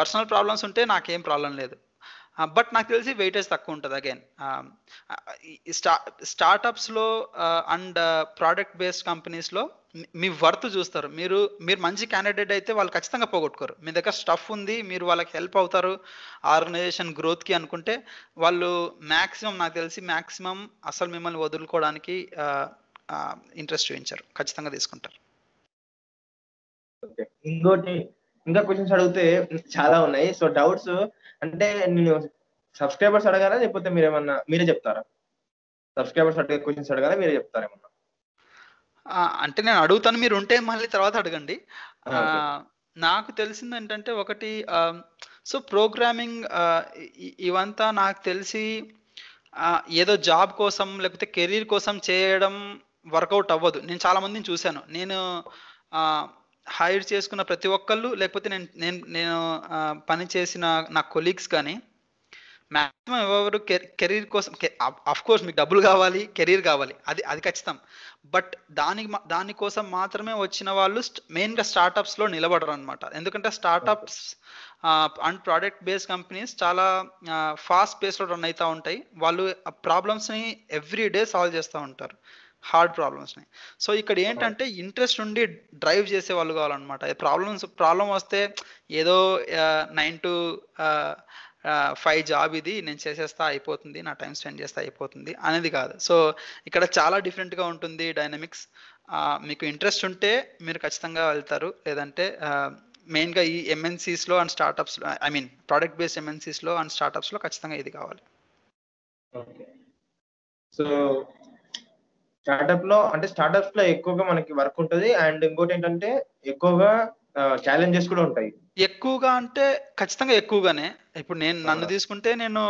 పర్సనల్ ప్రాబ్లమ్స్ ఉంటే నాకేం ప్రాబ్లం లేదు బట్ నాకు తెలిసి వెయిటేజ్ తక్కువ ఉంటుంది అగైన్ స్టా స్టార్టప్స్లో అండ్ ప్రోడక్ట్ బేస్డ్ కంపెనీస్లో మీ వర్త్ చూస్తారు మీరు మీరు మంచి క్యాండిడేట్ అయితే వాళ్ళు ఖచ్చితంగా పోగొట్టుకోరు మీ దగ్గర స్టఫ్ ఉంది మీరు వాళ్ళకి హెల్ప్ అవుతారు ఆర్గనైజేషన్ గ్రోత్కి అనుకుంటే వాళ్ళు మ్యాక్సిమం నాకు తెలిసి మ్యాక్సిమం అసలు మిమ్మల్ని వదులుకోవడానికి ఇంట్రెస్ట్ చూపించారు ఖచ్చితంగా తీసుకుంటారు ఇంకోటి ఇంకా క్వశ్చన్స్ అడిగితే చాలా ఉన్నాయి సో డౌట్స్ అంటే నేను సబ్స్క్రైబర్స్ అడగారా లేకపోతే మీరు ఏమన్నా మీరే చెప్తారా సబ్స్క్రైబర్స్ అడిగే క్వశ్చన్స్ అడగారా మీరే చెప్తారా ఏమన్నా అంటే నేను అడుగుతాను మీరు ఉంటే మళ్ళీ తర్వాత అడగండి నాకు తెలిసింది ఏంటంటే ఒకటి సో ప్రోగ్రామింగ్ ఇవంతా నాకు తెలిసి ఏదో జాబ్ కోసం లేకపోతే కెరీర్ కోసం చేయడం వర్కౌట్ అవ్వదు నేను చాలా మందిని చూశాను నేను హైర్ చేసుకున్న ప్రతి ఒక్కళ్ళు లేకపోతే నేను నేను నేను పని చేసిన నా కొలీగ్స్ కానీ మ్యాక్సిమం ఎవరు కెరీర్ కోసం అఫ్ కోర్స్ మీకు డబ్బులు కావాలి కెరీర్ కావాలి అది అది ఖచ్చితం బట్ దానికి దానికోసం మాత్రమే వచ్చిన వాళ్ళు మెయిన్గా స్టార్టప్స్లో నిలబడరు అనమాట ఎందుకంటే startups and product based companies చాలా ఫాస్ట్ పేస్లో రన్ అవుతూ ఉంటాయి వాళ్ళు ప్రాబ్లమ్స్ని ఎవ్రీ డే సాల్వ్ చేస్తూ ఉంటారు హార్డ్ ప్రాబ్లమ్స్ ని సో ఇక్కడ ఏంటంటే ఇంట్రెస్ట్ ఉండి డ్రైవ్ చేసే వాళ్ళు కావాలన్నమాట ప్రాబ్లమ్స్ ప్రాబ్లం వస్తే ఏదో నైన్ టు ఫైవ్ జాబ్ ఇది నేను చేసేస్తా అయిపోతుంది నా టైం స్పెండ్ చేస్తా అయిపోతుంది అనేది కాదు సో ఇక్కడ చాలా డిఫరెంట్గా ఉంటుంది డైనమిక్స్ మీకు ఇంట్రెస్ట్ ఉంటే మీరు ఖచ్చితంగా వెళ్తారు లేదంటే మెయిన్గా ఈ ఎంఎన్సీస్లో అండ్ స్టార్టప్స్లో ఐ మీన్ ప్రోడక్ట్ బేస్డ్ ఎంఎన్సీస్లో అండ్ స్టార్టప్స్లో ఖచ్చితంగా ఇది కావాలి సో స్టార్టప్ లో అంటే స్టార్టప్స్ లో ఎక్కువగా మనకి వర్క్ ఉంటుంది అండ్ ఇంకోటి ఏంటంటే ఎక్కువగా ఛాలెంజెస్ కూడా ఉంటాయి ఎక్కువగా అంటే ఖచ్చితంగా ఎక్కువగానే ఇప్పుడు నేను నన్ను తీసుకుంటే నేను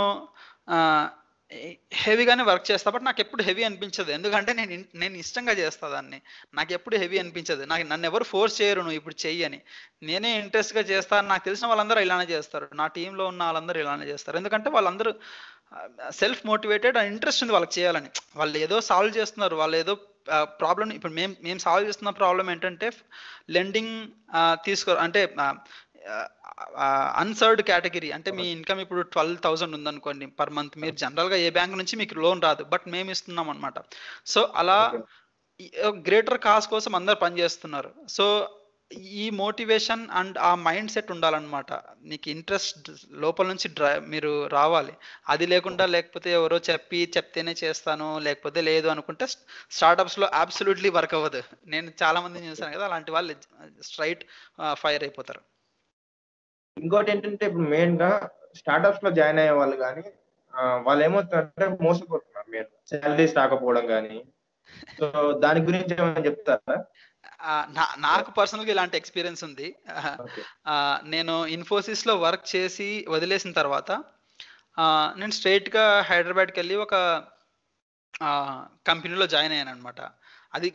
హెవీగానే వర్క్ చేస్తా బట్ నాకు ఎప్పుడు హెవీ అనిపించదు ఎందుకంటే నేను నేను ఇష్టంగా చేస్తా దాన్ని నాకు ఎప్పుడు హెవీ అనిపించదు నాకు నన్ను ఎవరు ఫోర్స్ చేయరు నువ్వు ఇప్పుడు చెయ్యి అని నేనే ఇంట్రెస్ట్గా చేస్తాను నాకు తెలిసిన వాళ్ళందరూ ఇలానే చేస్తారు నా టీంలో ఉన్న వాళ్ళందరూ ఇలానే చేస్తారు ఎందుకంటే వాళ్ళందరూ సెల్ఫ్ మోటివేటెడ్ అండ్ ఇంట్రెస్ట్ ఉంది వాళ్ళకి చేయాలని వాళ్ళు ఏదో సాల్వ్ చేస్తున్నారు వాళ్ళు ఏదో ప్రాబ్లం ఇప్పుడు మేము మేము సాల్వ్ చేస్తున్న ప్రాబ్లం ఏంటంటే లెండింగ్ తీసుకో అంటే అన్సర్డ్ కేటగిరీ అంటే మీ ఇన్కమ్ ఇప్పుడు ట్వెల్వ్ థౌసండ్ ఉందనుకోండి పర్ మంత్ మీరు జనరల్గా ఏ బ్యాంక్ నుంచి మీకు లోన్ రాదు బట్ మేము ఇస్తున్నాం అనమాట సో అలా గ్రేటర్ కాస్ కోసం అందరు పనిచేస్తున్నారు సో ఈ మోటివేషన్ అండ్ ఆ మైండ్ సెట్ ఉండాలన్నమాట నీకు ఇంట్రెస్ట్ లోపల నుంచి డ్రై మీరు రావాలి అది లేకుండా లేకపోతే ఎవరో చెప్పి చెప్తేనే చేస్తాను లేకపోతే లేదు అనుకుంటే స్టార్టప్స్లో అబ్సల్యూట్లీ వర్క్ అవ్వదు నేను చాలా మందిని చూసాను కదా అలాంటి వాళ్ళు స్ట్రైట్ ఫైర్ అయిపోతారు ఇంకోటి ఏంటంటే ఇప్పుడు మెయిన్ స్టార్ట్అప్స్ లో జాయిన్ అయ్యే వాళ్ళు కానీ వాళ్ళు ఏమవుతారంటే మోసపోతున్నారు మెయిన్ సాలరీస్ రాకపోవడం కానీ సో దాని గురించి ఏమైనా చెప్తారా నాకు పర్సనల్ గా ఇలాంటి ఎక్స్పీరియన్స్ ఉంది నేను ఇన్ఫోసిస్ లో వర్క్ చేసి వదిలేసిన తర్వాత నేను స్ట్రైట్ గా హైదరాబాద్కి వెళ్ళి ఒక కంపెనీలో జాయిన్ అయ్యాను అనమాట అది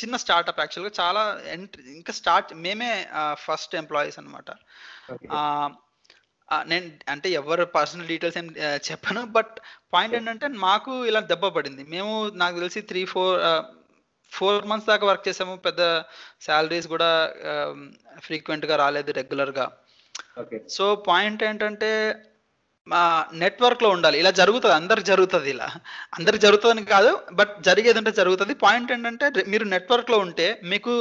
చిన్న స్టార్ట్అప్ యాక్చువల్గా చాలా ఎంట్రీ ఇంకా స్టార్ట్ మేమే ఫస్ట్ ఎంప్లాయీస్ అనమాట నేను అంటే ఎవరు పర్సనల్ డీటెయిల్స్ ఏం చెప్పాను బట్ పాయింట్ ఏంటంటే మాకు ఇలా దెబ్బ పడింది మేము నాకు తెలిసి త్రీ ఫోర్ ఫోర్ మంత్స్ దాకా వర్క్ చేసాము పెద్ద శాలరీస్ కూడా ఫ్రీక్వెంట్ గా రాలేదు రెగ్యులర్ గా సో పాయింట్ ఏంటంటే మా నెట్వర్క్ లో ఉండాలి ఇలా జరుగుతుంది అందరు జరుగుతుంది ఇలా అందరు జరుగుతుందని కాదు బట్ జరిగేది అంటే జరుగుతుంది పాయింట్ ఏంటంటే మీరు నెట్వర్క్ లో ఉంటే మీకు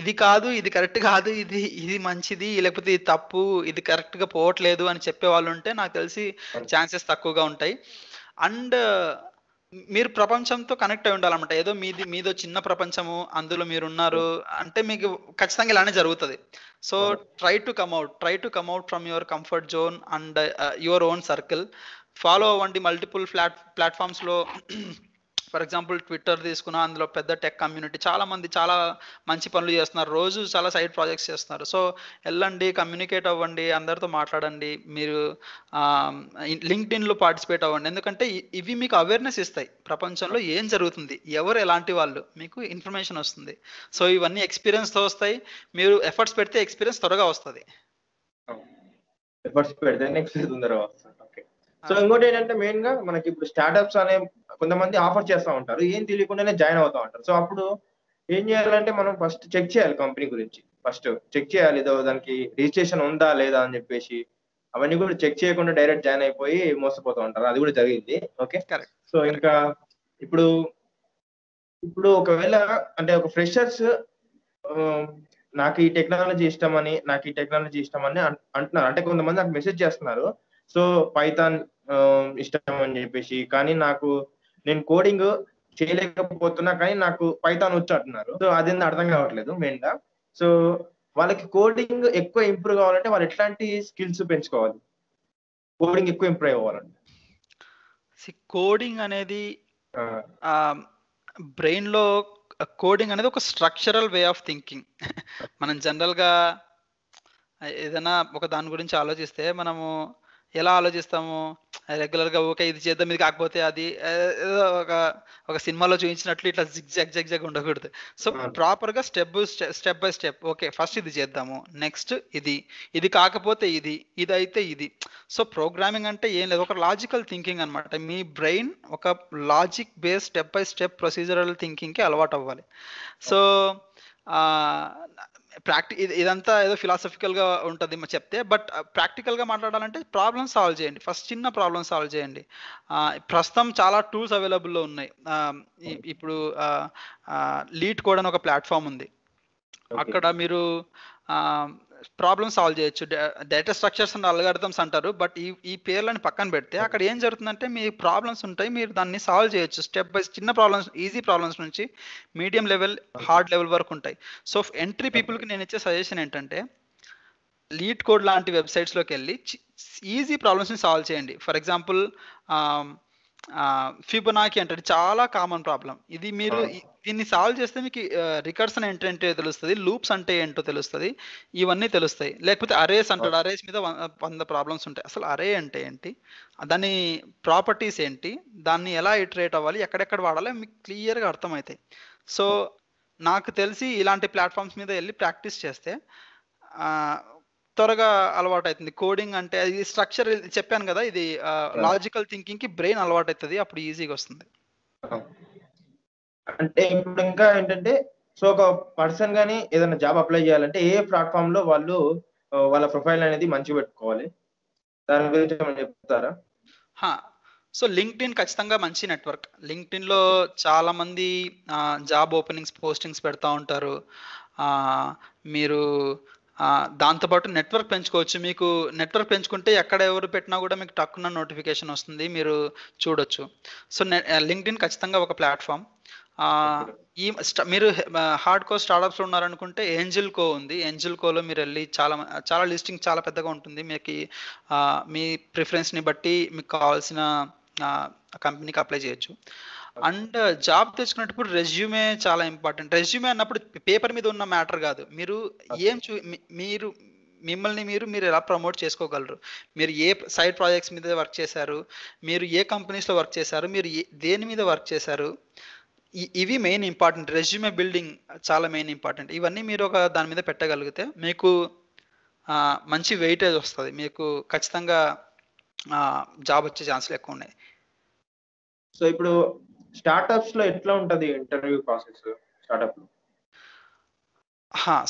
ఇది కాదు ఇది కరెక్ట్ కాదు ఇది ఇది మంచిది లేకపోతే ఇది తప్పు ఇది కరెక్ట్ గా పోవట్లేదు అని చెప్పే వాళ్ళు ఉంటే నాకు తెలిసి ఛాన్సెస్ తక్కువగా ఉంటాయి అండ్ మీరు ప్రపంచంతో కనెక్ట్ అయి ఉండాలన్నమాట ఏదో మీది మీదో చిన్న ప్రపంచము అందులో మీరు ఉన్నారు అంటే మీకు ఖచ్చితంగా ఇలానే జరుగుతుంది so try to come out try to come out from your comfort zone and your own circle follow అవ్వండి మల్టిపుల్ ప్లాట్ ప్లాట్ఫామ్స్లో ఫర్ ఎగ్జాంపుల్ ట్విట్టర్ తీసుకున్న అందులో పెద్ద టెక్ కమ్యూనిటీ చాలా మంది చాలా మంచి పనులు చేస్తున్నారు రోజు చాలా సైడ్ ప్రాజెక్ట్స్ చేస్తున్నారు సో వెళ్ళండి కమ్యూనికేట్ అవ్వండి అందరితో మాట్లాడండి మీరు లింక్డ్ ఇన్లో పార్టిసిపేట్ అవ్వండి ఎందుకంటే ఇవి మీకు అవేర్నెస్ ఇస్తాయి ప్రపంచంలో ఏం జరుగుతుంది ఎవరు ఎలాంటి వాళ్ళు మీకు ఇన్ఫర్మేషన్ వస్తుంది సో ఇవన్నీ ఎక్స్పీరియన్స్తో వస్తాయి మీరు ఎఫర్ట్స్ పెడితే ఎక్స్పీరియన్స్ త్వరగా వస్తుంది ఎఫర్ట్స్ పెడితే నెక్స్ట్ తొందరగా వస్తుంది సో ఇంకోటి ఏంటంటే మెయిన్ గా మనకి ఇప్పుడు స్టార్ట్అప్స్ అనే కొంతమంది ఆఫర్ చేస్తూ ఉంటారు ఏం తెలియకుండానే జాయిన్ అవుతా ఉంటారు సో అప్పుడు ఏం చేయాలంటే మనం ఫస్ట్ చెక్ చేయాలి కంపెనీ గురించి ఫస్ట్ చెక్ చేయాలి ఏదో దానికి రిజిస్ట్రేషన్ ఉందా లేదా అని చెప్పేసి అవన్నీ కూడా చెక్ చేయకుండా డైరెక్ట్ జాయిన్ అయిపోయి మోసపోతూ ఉంటారు అది కూడా జరిగింది ఓకే సో ఇంకా ఇప్పుడు ఇప్పుడు ఒకవేళ అంటే ఒక ఫ్రెషర్స్ నాకు ఈ టెక్నాలజీ ఇష్టం అని నాకు ఈ టెక్నాలజీ ఇష్టం అని అంటున్నారు అంటే కొంతమంది నాకు మెసేజ్ చేస్తున్నారు సో పైథాన్ ఇష్టం అని చెప్పేసి కానీ నాకు నేను కోడింగ్ చేయలేకపోతున్నా కానీ నాకు పైతాన్ వచ్చు అంటున్నారు సో అది అర్థం కావట్లేదు మెయిన్ గా సో వాళ్ళకి కోడింగ్ ఎక్కువ ఇంప్రూవ్ కావాలంటే వాళ్ళు ఎట్లాంటి స్కిల్స్ పెంచుకోవాలి కోడింగ్ ఎక్కువ ఇంప్రూవ్ అవ్వాలంటే కోడింగ్ అనేది బ్రెయిన్ లో కోడింగ్ అనేది ఒక స్ట్రక్చరల్ వే ఆఫ్ థింకింగ్ మనం జనరల్ గా ఏదైనా ఒక దాని గురించి ఆలోచిస్తే మనము ఎలా ఆలోచిస్తాము రెగ్యులర్గా ఓకే ఇది చేద్దాం ఇది కాకపోతే అది ఏదో ఒక ఒక సినిమాలో చూపించినట్లు ఇట్లా జిగ్ జగ్ జగ్ జగ్ ఉండకూడదు సో ప్రాపర్గా step step by step okay first ఇది చేద్దాము నెక్స్ట్ ఇది ఇది కాకపోతే ఇది ఇది అయితే ఇది సో ప్రోగ్రామింగ్ అంటే ఏం లేదు ఒక లాజికల్ థింకింగ్ అనమాట మీ బ్రెయిన్ ఒక logic based step by step procedural థింకింగ్కి అలవాటు అవ్వాలి సో ప్రాక్టి ఇదంతా ఏదో ఫిలాసఫికల్ గా ఉంటుంది చెప్తే బట్ ప్రాక్టికల్ గా మాట్లాడాలంటే ప్రాబ్లమ్ సాల్వ్ చేయండి ఫస్ట్ చిన్న ప్రాబ్లమ్ సాల్వ్ చేయండి ప్రస్తుతం చాలా టూల్స్ అవైలబుల్లో ఉన్నాయి ఇప్పుడు లీట్ కోడ్ అని ఒక ప్లాట్ఫామ్ ఉంది అక్కడ మీరు ప్రాబ్లమ్ సాల్వ్ చేయొచ్చు డేటా స్ట్రక్చర్స్ అని అల్గారిథమ్స్ అంటారు బట్ ఈ ఈ పేర్లను పక్కన పెడితే అక్కడ ఏం జరుగుతుందంటే మీ ప్రాబ్లమ్స్ ఉంటాయి మీరు దాన్ని సాల్వ్ చేయొచ్చు స్టెప్ బై చిన్న ప్రాబ్లమ్స్ ఈజీ ప్రాబ్లమ్స్ నుంచి మీడియం లెవెల్ హార్డ్ లెవెల్ వరకు ఉంటాయి సో ఎంట్రీ పీపుల్కి నేను ఇచ్చే సజెషన్ ఏంటంటే లీడ్ కోడ్ లాంటి వెబ్సైట్స్లోకి వెళ్ళి ఈజీ ప్రాబ్లమ్స్ని సాల్వ్ చేయండి ఫర్ ఎగ్జాంపుల్ ఫిబొనాకి అంటే చాలా కామన్ ప్రాబ్లం ఇది మీరు దీన్ని సాల్వ్ చేస్తే మీకు రికర్సన్ ఏంటంటే తెలుస్తుంది లూప్స్ అంటే ఏంటో తెలుస్తుంది ఇవన్నీ తెలుస్తాయి లేకపోతే అరేస్ అంటాడు అరేస్ మీద వంద ప్రాబ్లమ్స్ ఉంటాయి అసలు అరే అంటే ఏంటి దాని ప్రాపర్టీస్ ఏంటి దాన్ని ఎలా ఇటరేట్ అవ్వాలి ఎక్కడెక్కడ వాడాలి మీకు క్లియర్గా అర్థమవుతాయి సో నాకు తెలిసి ఇలాంటి ప్లాట్ఫామ్స్ మీద వెళ్ళి ప్రాక్టీస్ చేస్తే త్వరగా అలవాటు అవుతుంది కోడింగ్ అంటే అది స్ట్రక్చర్ చెప్పాను కదా ఇది లాజికల్ థింకింగ్ కి బ్రెయిన్ అలవాటు అవుతుంది అప్పుడు ఈజీగా వస్తుంది అంటే ఇప్పుడు ఇంకా ఏంటంటే సో ఒక పర్సన్ గానీ ఏదైనా జాబ్ అప్లై చేయాలంటే ఏ ప్లాట్ఫామ్ లో వాళ్ళు వాళ్ళ ప్రొఫైల్ అనేది మంచి పెట్టుకోవాలి దాని గురించి చెప్తారా సో లింక్డ్ ఇన్ ఖచ్చితంగా మంచి నెట్వర్క్ లింక్డ్ లో చాలా మంది జాబ్ ఓపెనింగ్స్ పోస్టింగ్స్ పెడతా ఉంటారు మీరు దాంతోపాటు నెట్వర్క్ పెంచుకోవచ్చు మీకు నెట్వర్క్ పెంచుకుంటే ఎక్కడ ఎవరు పెట్టినా కూడా మీకు టక్కున నోటిఫికేషన్ వస్తుంది మీరు చూడొచ్చు సో లింక్డ్ఇన్ ఖచ్చితంగా ఒక ప్లాట్ఫామ్ ఈ మీరు హార్డ్ కోర్ స్టార్ట్అప్స్ ఉన్నారనుకుంటే ఏంజిల్ కో ఉంది ఏంజిల్ కోలో మీరు వెళ్ళి చాలా చాలా లిస్టింగ్ చాలా పెద్దగా ఉంటుంది మీకు మీ ప్రిఫరెన్స్ని బట్టి మీకు కావాల్సిన కంపెనీకి అప్లై చేయొచ్చు అండ్ జాబ్ తెచ్చుకునేటప్పుడు రెజ్యూమే చాలా ఇంపార్టెంట్ రెజ్యూమే అన్నప్పుడు పేపర్ మీద ఉన్న మ్యాటర్ కాదు మీరు ఏం చూ మీరు మిమ్మల్ని మీరు మీరు ఎలా ప్రమోట్ చేసుకోగలరు మీరు ఏ సైడ్ ప్రాజెక్ట్స్ మీద వర్క్ చేశారు మీరు ఏ కంపెనీస్లో వర్క్ చేశారు మీరు దేని మీద వర్క్ చేశారు ఇవి మెయిన్ ఇంపార్టెంట్ రెజ్యూమే బిల్డింగ్ చాలా మెయిన్ ఇంపార్టెంట్ ఇవన్నీ మీరు ఒక దాని మీద పెట్టగలిగితే మీకు మంచి వెయిటేజ్ వస్తుంది మీకు ఖచ్చితంగా జాబ్ వచ్చే ఛాన్స్లు ఎక్కువ ఉన్నాయి సో ఇప్పుడు స్టార్టప్స్ లో ఎట్లా ఉంటది ఇంటర్వ్యూ ప్రాసెస్ స్టార్టప్ లో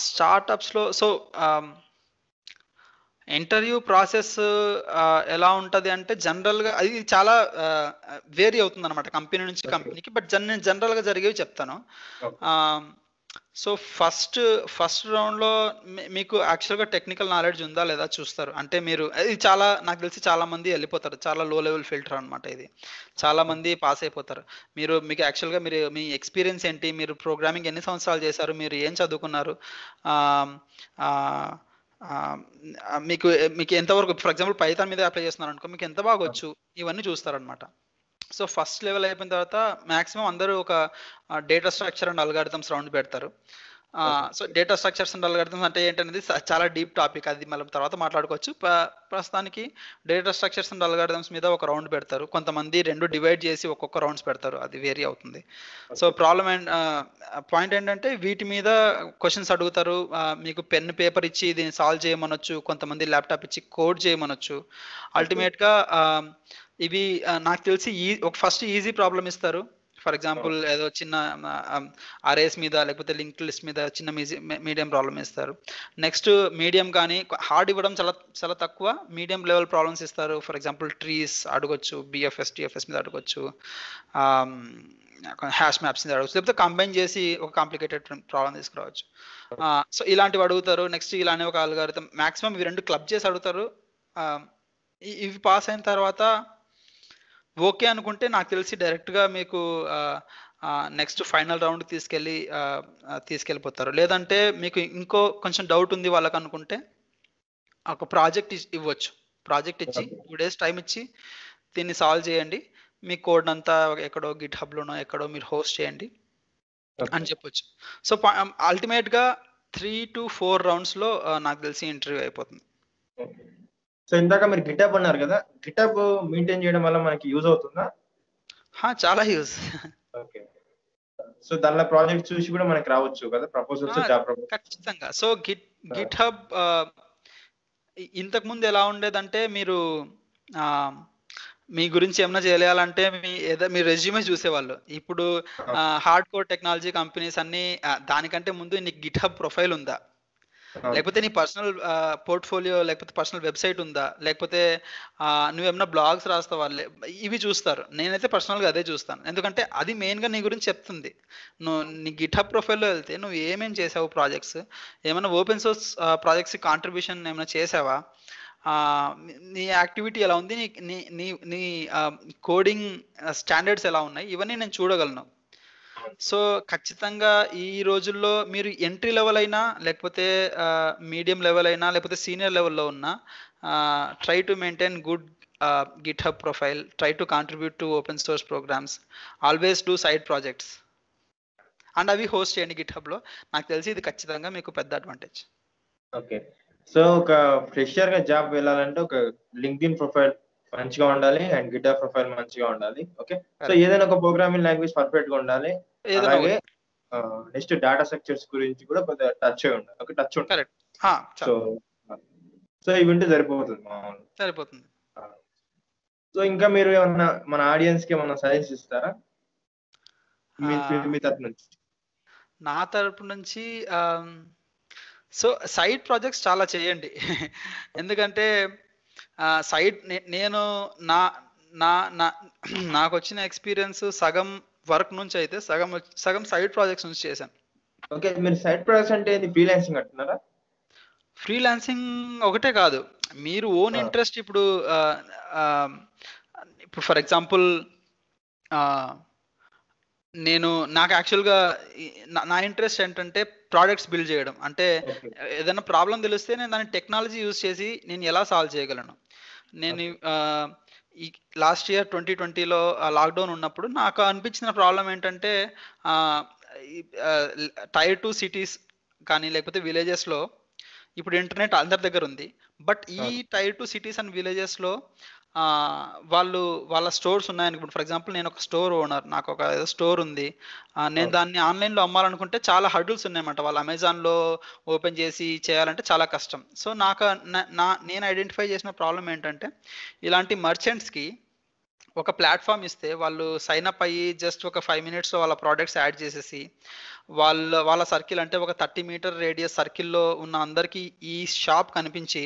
స్టార్టప్స్ లో సో ఇంటర్వ్యూ ప్రాసెస్ ఎలా ఉంటుంది అంటే జనరల్గా అది చాలా వేరీ uh, అవుతుంది అనమాట కంపెనీ నుంచి కంపెనీకి బట్ జన్ జనరల్గా జరిగేవి చెప్తాను um, సో ఫస్ట్ ఫస్ట్ రౌండ్లో మీకు యాక్చువల్గా టెక్నికల్ నాలెడ్జ్ ఉందా లేదా చూస్తారు అంటే మీరు ఇది చాలా నాకు తెలిసి చాలా మంది వెళ్ళిపోతారు చాలా లో లెవెల్ ఫిల్టర్ అనమాట ఇది చాలా మంది పాస్ అయిపోతారు మీరు మీకు యాక్చువల్గా మీరు మీ ఎక్స్పీరియన్స్ ఏంటి మీరు ప్రోగ్రామింగ్ ఎన్ని సంవత్సరాలు చేశారు మీరు ఏం చదువుకున్నారు మీకు మీకు ఎంతవరకు ఫర్ ఎగ్జాంపుల్ పైతాన్ మీద అప్లై చేస్తున్నారు అనుకో మీకు ఎంత బాగొచ్చు ఇవన్నీ చూస్తారనమాట సో ఫస్ట్ లెవెల్ అయిపోయిన తర్వాత మాక్సిమం అందరూ ఒక data structure and algorithms round పెడతారు so data structures and algorithms అంటే ఏంటనేది చాలా డీప్ టాపిక్ అది మనం తర్వాత మాట్లాడుకోవచ్చు ప్రస్తుతానికి డేటా స్ట్రక్చర్స్ అండ్ అల్గారిథమ్స్ మీద ఒక రౌండ్ పెడతారు కొంతమంది రెండు డివైడ్ చేసి ఒక్కొక్క రౌండ్స్ పెడతారు అది వేరీ అవుతుంది సో ప్రాబ్లమ్ అండ్ పాయింట్ ఏంటంటే వీటి మీద క్వశ్చన్స్ అడుగుతారు మీకు పెన్ పేపర్ ఇచ్చి దీన్ని సాల్వ్ చేయమనొచ్చు కొంతమంది ల్యాప్టాప్ ఇచ్చి కోడ్ చేయమనొచ్చు అల్టిమేట్గా ఇవి నాకు తెలిసి ఈ ఒక ఫస్ట్ ఈజీ ప్రాబ్లం ఇస్తారు ఫర్ ఎగ్జాంపుల్ ఏదో చిన్న ఆర్ఏస్ మీద లేకపోతే లింక్ లిస్ట్ మీద చిన్న మీడియం ప్రాబ్లమ్ ఇస్తారు నెక్స్ట్ మీడియం కానీ హార్డ్ ఇవ్వడం చాలా చాలా తక్కువ మీడియం లెవెల్ ప్రాబ్లమ్స్ ఇస్తారు ఫర్ ఎగ్జాంపుల్ ట్రీస్ అడగొచ్చు బిఎఫ్ఎస్ టిఎఫ్ఎస్ మీద అడగొచ్చు హ్యాష్ మ్యాప్స్ మీద అడగచ్చు లేకపోతే కంబైన్ చేసి ఒక కాంప్లికేటెడ్ ప్రాబ్లమ్ తీసుకురావచ్చు సో ఇలాంటివి అడుగుతారు నెక్స్ట్ ఇలానే ఒక అల్గారిథం మాక్సిమం ఇవి రెండు క్లబ్ చేసి అడుగుతారు ఇవి పాస్ అయిన తర్వాత ఓకే అనుకుంటే నాకు తెలిసి డైరెక్ట్గా మీకు నెక్స్ట్ ఫైనల్ రౌండ్ తీసుకెళ్ళి తీసుకెళ్ళిపోతారు లేదంటే మీకు ఇంకో కొంచెం డౌట్ ఉంది వాళ్ళకి అనుకుంటే ఒక ప్రాజెక్ట్ ఇవ్వచ్చు ప్రాజెక్ట్ ఇచ్చి టూ డేస్ టైం ఇచ్చి దీన్ని సాల్వ్ చేయండి మీ కోడ్ అంతా ఎక్కడో గిట్ హబ్లోనో ఎక్కడో మీరు హోస్ట్ చేయండి అని చెప్పొచ్చు సో అల్టిమేట్గా త్రీ టు ఫోర్ రౌండ్స్లో నాకు తెలిసి ఇంటర్వ్యూ అయిపోతుంది సో ఇందాక మీరు గిటప్ అన్నారు కదా గిటప్ మెయింటైన్ చేయడం వల్ల మనకి యూజ్ అవుతుందా చాలా యూజ్ ఓకే సో దానిలో ప్రాజెక్ట్ చూసి కూడా మనకి రావచ్చు కదా ప్రపోజల్స్ ఖచ్చితంగా సో గిట్ గిట్ హబ్ ఇంతకు ముందు ఎలా ఉండేదంటే మీరు మీ గురించి ఏమైనా చేయాలంటే మీ ఏదో మీ రెజ్యూమే చూసేవాళ్ళు ఇప్పుడు హార్డ్ కోర్ టెక్నాలజీ కంపెనీస్ అన్ని దానికంటే ముందు నీకు గిట్ హబ్ ప్రొఫైల్ ఉందా లేకపోతే నీ పర్సనల్ పోర్ట్ఫోలియో లేకపోతే పర్సనల్ వెబ్సైట్ ఉందా లేకపోతే నువ్వేమన్నా బ్లాగ్స్ రాస్తావా ఇవి చూస్తారు నేనైతే పర్సనల్గా అదే చూస్తాను ఎందుకంటే అది మెయిన్గా నీ గురించి చెప్తుంది నువ్వు నీ గిట్ ప్రొఫైల్లో వెళ్తే నువ్వు ఏమేమి చేసావు ప్రాజెక్ట్స్ ఏమైనా ఓపెన్ సోర్స్ ప్రాజెక్ట్స్ కాంట్రిబ్యూషన్ ఏమైనా చేసావా నీ యాక్టివిటీ ఎలా ఉంది నీ నీ నీ కోడింగ్ స్టాండర్డ్స్ ఎలా ఉన్నాయి ఇవన్నీ నేను చూడగలను సో ఖచ్చితంగా ఈ రోజుల్లో మీరు ఎంట్రీ లెవెల్ అయినా లేకపోతే మీడియం లెవెల్ అయినా లేకపోతే సీనియర్ లెవెల్లో ఉన్నా try to maintain good GitHub profile try to contribute to open source programs always do side projects and అవి హోస్ట్ చేయండి గిట్ హబ్లో నాకు తెలిసి ఇది ఖచ్చితంగా మీకు పెద్ద అడ్వాంటేజ్ ఓకే సో ఒక ఫ్రెషర్గా జాబ్ వెళ్ళాలంటే ఒక ఇన్ ప్రొఫైల్ మంచిగా ఉండాలి అండ్ గిటార్ ప్రొఫైల్ మంచిగా ఉండాలి ఓకే సో ఏదైనా ఒక ప్రోగ్రామింగ్ లాంగ్వేజ్ పర్ఫెక్ట్ గా ఉండాలి అలాగే నెక్స్ట్ డేటా స్ట్రక్చర్స్ గురించి కూడా కొంచెం టచ్ అయి ఉండాలి ఓకే టచ్ ఉండాలి సో సో ఇవి ఉంటే సరిపోతుంది సరిపోతుంది సో ఇంకా మీరు ఏమన్నా మన ఆడియన్స్ కి ఏమన్నా సజెస్ట్ ఇస్తారా మీ తరపు నుంచి నా తరపు నుంచి సో సైడ్ ప్రాజెక్ట్స్ చాలా చేయండి <laughs> ఎందుకంటే సైడ్ నేను నా నా నా నాకు వచ్చిన ఎక్స్పీరియన్స్ సగం వర్క్ నుంచి అయితే సగం సగం సైడ్ ప్రాజెక్ట్స్ నుంచి చేశాను ఓకే మీరు సైడ్ ప్రాజెక్ట్స్ అంటే ఫ్రీలాన్సింగ్ అంటున్నారా ఫ్రీలాన్సింగ్ ఒకటే కాదు మీరు ఓన్ ఇంట్రెస్ట్ ఇప్పుడు ఇప్పుడు ఫర్ ఎగ్జాంపుల్ నేను నాకు యాక్చువల్గా నా ఇంట్రెస్ట్ ఏంటంటే ప్రోడక్ట్స్ బిల్డ్ చేయడం అంటే ఏదైనా ప్రాబ్లం తెలిస్తే నేను దాని టెక్నాలజీ యూజ్ చేసి నేను ఎలా సాల్వ్ చేయగలను నేను ఈ లాస్ట్ ఇయర్ ట్వంటీ ట్వంటీలో లాక్డౌన్ ఉన్నప్పుడు నాకు అనిపించిన ప్రాబ్లం ఏంటంటే టైర్ టూ సిటీస్ కానీ లేకపోతే విలేజెస్లో ఇప్పుడు ఇంటర్నెట్ అందరి దగ్గర ఉంది బట్ ఈ టైర్ టూ సిటీస్ అండ్ విలేజెస్లో వాళ్ళు వాళ్ళ స్టోర్స్ ఉన్నాయని ఇప్పుడు ఫర్ ఎగ్జాంపుల్ నేను ఒక స్టోర్ ఓనర్ నాకు ఒక స్టోర్ ఉంది నేను దాన్ని ఆన్లైన్లో అమ్మాలనుకుంటే చాలా హర్డుల్స్ ఉన్నాయన్నమాట వాళ్ళు అమెజాన్లో ఓపెన్ చేసి చేయాలంటే చాలా కష్టం సో నాకు నా నేను ఐడెంటిఫై చేసిన ప్రాబ్లం ఏంటంటే ఇలాంటి మర్చెంట్స్కి ఒక ప్లాట్ఫామ్ ఇస్తే వాళ్ళు సైన్ అప్ అయ్యి జస్ట్ ఒక ఫైవ్ మినిట్స్లో వాళ్ళ ప్రోడక్ట్స్ యాడ్ చేసేసి వాళ్ళ వాళ్ళ సర్కిల్ అంటే ఒక థర్టీ మీటర్ రేడియస్ సర్కిల్లో ఉన్న అందరికీ ఈ షాప్ కనిపించి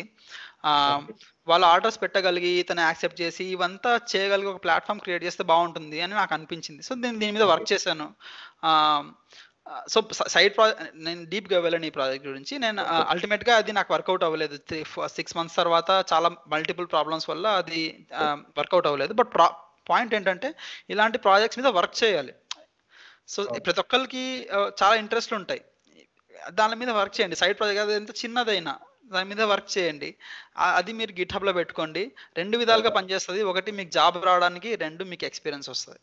వాళ్ళ ఆర్డర్స్ పెట్టగలిగి ఇతను యాక్సెప్ట్ చేసి ఇవంతా చేయగలిగి ఒక ప్లాట్ఫామ్ క్రియేట్ చేస్తే బాగుంటుంది అని నాకు అనిపించింది సో నేను దీని మీద వర్క్ చేశాను సో సైడ్ ప్రాజెక్ట్ నేను డీప్గా వెళ్ళాను ఈ ప్రాజెక్ట్ గురించి నేను అల్టిమేట్గా అది నాకు వర్కౌట్ అవ్వలేదు త్రీ సిక్స్ మంత్స్ తర్వాత చాలా మల్టిపుల్ ప్రాబ్లమ్స్ వల్ల అది వర్కౌట్ అవ్వలేదు బట్ ప్రా పాయింట్ ఏంటంటే ఇలాంటి ప్రాజెక్ట్స్ మీద వర్క్ చేయాలి సో ప్రతి ఒక్కరికి చాలా ఇంట్రెస్ట్లు ఉంటాయి దాని మీద వర్క్ చేయండి సైడ్ ప్రాజెక్ట్ ఎంత చిన్నదైనా దాని మీద వర్క్ చేయండి అది మీరు గిట్ లో పెట్టుకోండి రెండు విధాలుగా పనిచేస్తుంది ఒకటి మీకు జాబ్ రావడానికి రెండు మీకు ఎక్స్పీరియన్స్ వస్తుంది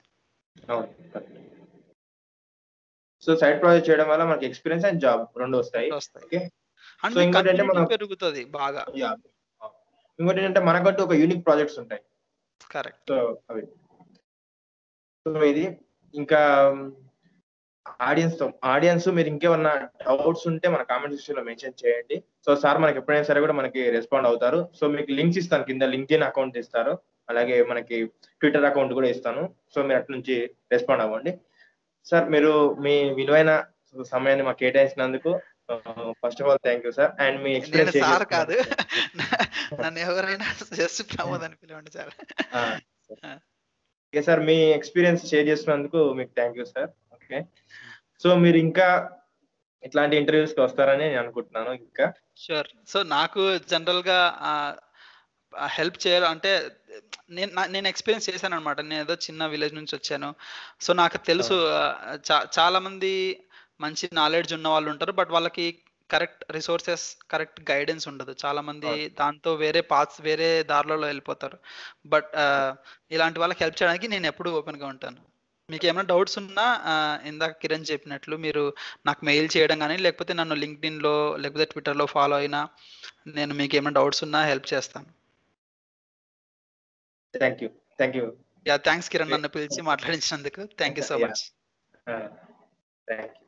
సో సైడ్ ప్రాజెక్ట్ చేయడం వల్ల మనకి ఎక్స్పీరియన్స్ అండ్ జాబ్ రెండు వస్తాయి పెరుగుతుంది బాగా ఇంకోటి ఏంటంటే మనకంటూ ఒక యూనిక్ ప్రాజెక్ట్స్ ఉంటాయి కరెక్ట్ సో అవి సో ఇది ఇంకా ఆడియన్స్ తో ఆడియన్స్ మీరు ఇంకేమన్నా డౌట్స్ ఉంటే మన కామెంట్ సెక్షన్ లో మెన్షన్ చేయండి సో సార్ మనకి ఎప్పుడైనా సరే కూడా మనకి రెస్పాండ్ అవుతారు సో మీకు లింక్స్ ఇస్తాను కింద లింక్ ఇన్ అకౌంట్ ఇస్తారు అలాగే మనకి ట్విట్టర్ అకౌంట్ కూడా ఇస్తాను సో మీరు అట్నుంచి నుంచి రెస్పాండ్ అవ్వండి సార్ మీరు మీ విలువైన సమయాన్ని మాకు కేటాయించినందుకు first of all thank you sir and మీ ఎక్స్పీరియన్స్ సార్ కాదు <laughs> నన్ను ఎవరైనా జస్ట్ ప్రమోద్ అని పిలవండి సార్ ఓకే సార్ మీ ఎక్స్పీరియన్స్ షేర్ చేసినందుకు మీకు thank you sir okay so మీరు ఇంకా ఇట్లాంటి ఇంటర్వ్యూస్ కి వస్తారని నేను అనుకుంటున్నాను ఇంకా షూర్ సో నాకు జనరల్ గా హెల్ప్ చేయాలి అంటే నేను నేను ఎక్స్పీరియన్స్ చేశాను అనమాట నేను ఏదో చిన్న విలేజ్ నుంచి వచ్చాను సో నాకు తెలుసు చాలా మంది మంచి నాలెడ్జ్ ఉన్న వాళ్ళు ఉంటారు బట్ వాళ్ళకి కరెక్ట్ రిసోర్సెస్ కరెక్ట్ గైడెన్స్ ఉండదు చాలా మంది దాంతో వేరే పాత్స్ వేరే దారిలో వెళ్ళిపోతారు బట్ ఇలాంటి వాళ్ళకి హెల్ప్ చేయడానికి నేను ఎప్పుడు ఓపెన్ గా ఉంటాను మీకు ఏమైనా డౌట్స్ ఉన్నా ఇందాక కిరణ్ చెప్పినట్లు మీరు నాకు మెయిల్ చేయడం కానీ లేకపోతే నన్ను లింక్డ్ఇన్లో లేకపోతే ట్విట్టర్లో ఫాలో అయినా నేను మీకు ఏమైనా డౌట్స్ ఉన్నా హెల్ప్ చేస్తాను thank you thank you yeah thanks Kiran నన్ను పిలిచి మాట్లాడించినందుకు thank you so much thank you